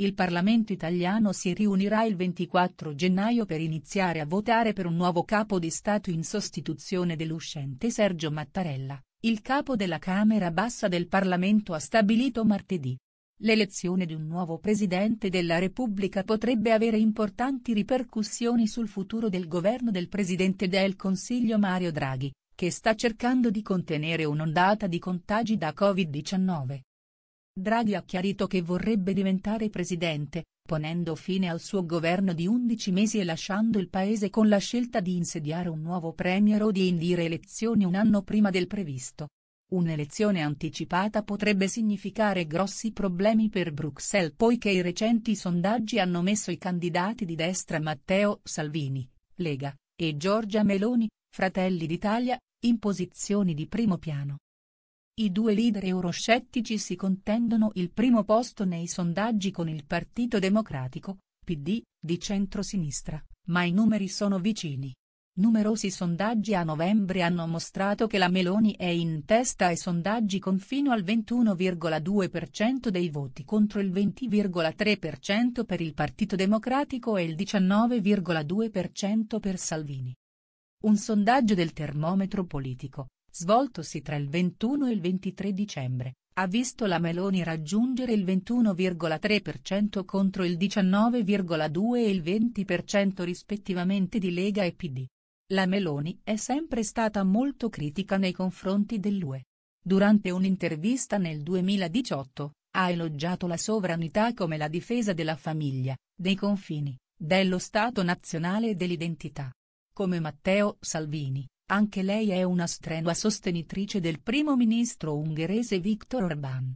Il Parlamento italiano si riunirà il 24 gennaio per iniziare a votare per un nuovo capo di Stato in sostituzione dell'uscente Sergio Mattarella, il capo della Camera Bassa del Parlamento ha stabilito martedì. L'elezione di un nuovo Presidente della Repubblica potrebbe avere importanti ripercussioni sul futuro del governo del Presidente del Consiglio Mario Draghi, che sta cercando di contenere un'ondata di contagi da Covid-19. Draghi ha chiarito che vorrebbe diventare presidente, ponendo fine al suo governo di 11 mesi e lasciando il paese con la scelta di insediare un nuovo premier o di indire elezioni un anno prima del previsto. Un'elezione anticipata potrebbe significare grossi problemi per Bruxelles poiché i recenti sondaggi hanno messo i candidati di destra Matteo Salvini, Lega, e Giorgia Meloni, Fratelli d'Italia, in posizioni di primo piano. I due leader euroscettici si contendono il primo posto nei sondaggi con il Partito Democratico, PD, di centrosinistra, ma i numeri sono vicini. Numerosi sondaggi a novembre hanno mostrato che la Meloni è in testa ai sondaggi con fino al 21,2% dei voti contro il 20,3% per il Partito Democratico e il 19,2% per Salvini. Un sondaggio del termometro politico, svoltosi tra il 21 e il 23 dicembre, ha visto la Meloni raggiungere il 21,3% contro il 19,2 e il 20% rispettivamente di Lega e PD. La Meloni è sempre stata molto critica nei confronti dell'UE. Durante un'intervista nel 2018, ha elogiato la sovranità come la difesa della famiglia, dei confini, dello Stato nazionale e dell'identità. Come Matteo Salvini, anche lei è una strenua sostenitrice del primo ministro ungherese Viktor Orbán.